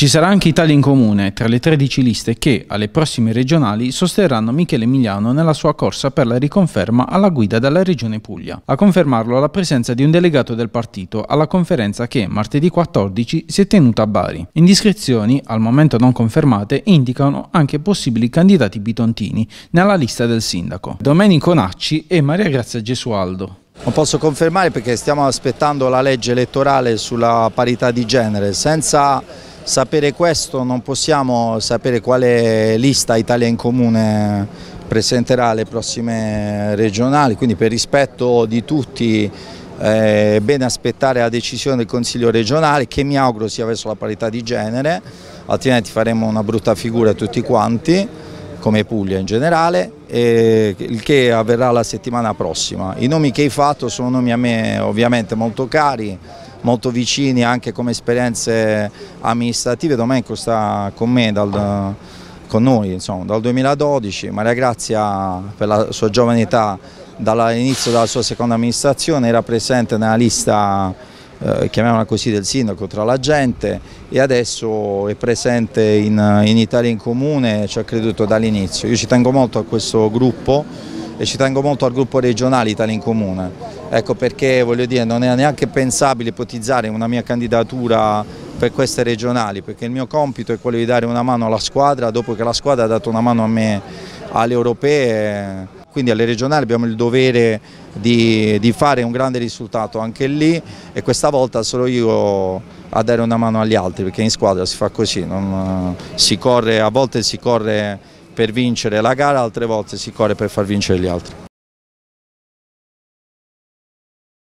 Ci sarà anche Italia in Comune, tra le 13 liste che, alle prossime regionali, sosterranno Michele Emiliano nella sua corsa per la riconferma alla guida della Regione Puglia. A confermarlo la presenza di un delegato del partito alla conferenza che, martedì 14, si è tenuta a Bari. Indiscrezioni, al momento non confermate, indicano anche possibili candidati bitontini nella lista del sindaco. Domenico Nacci e Maria Grazia Gesualdo. Non posso confermare perché stiamo aspettando la legge elettorale sulla parità di genere, senza sapere questo non possiamo sapere quale lista Italia in Comune presenterà alle prossime regionali, quindi per rispetto di tutti eh, è eh, bene aspettare la decisione del Consiglio regionale che mi auguro sia verso la parità di genere, altrimenti faremo una brutta figura a tutti quanti come Puglia in generale, il che avverrà la settimana prossima. I nomi che hai fatto sono nomi a me ovviamente molto cari, molto vicini anche come esperienze amministrative, Domenico sta con me dal, con noi insomma, dal 2012, Maria Grazia per la sua giovane età dall'inizio della sua seconda amministrazione era presente nella lista eh, chiamiamola così del sindaco tra la gente e adesso è presente in, in Italia in Comune, ci ha creduto dall'inizio. Io ci tengo molto a questo gruppo e ci tengo molto al gruppo regionale Italia in Comune ecco perché voglio dire non era neanche pensabile ipotizzare una mia candidatura per queste regionali perché il mio compito è quello di dare una mano alla squadra dopo che la squadra ha dato una mano a me alle europee quindi alle regionali abbiamo il dovere di, di, fare un grande risultato anche lì e questa volta sono io a dare una mano agli altri perché in squadra si fa così, non, eh, si corre, a volte si corre per vincere la gara, altre volte si corre per far vincere gli altri.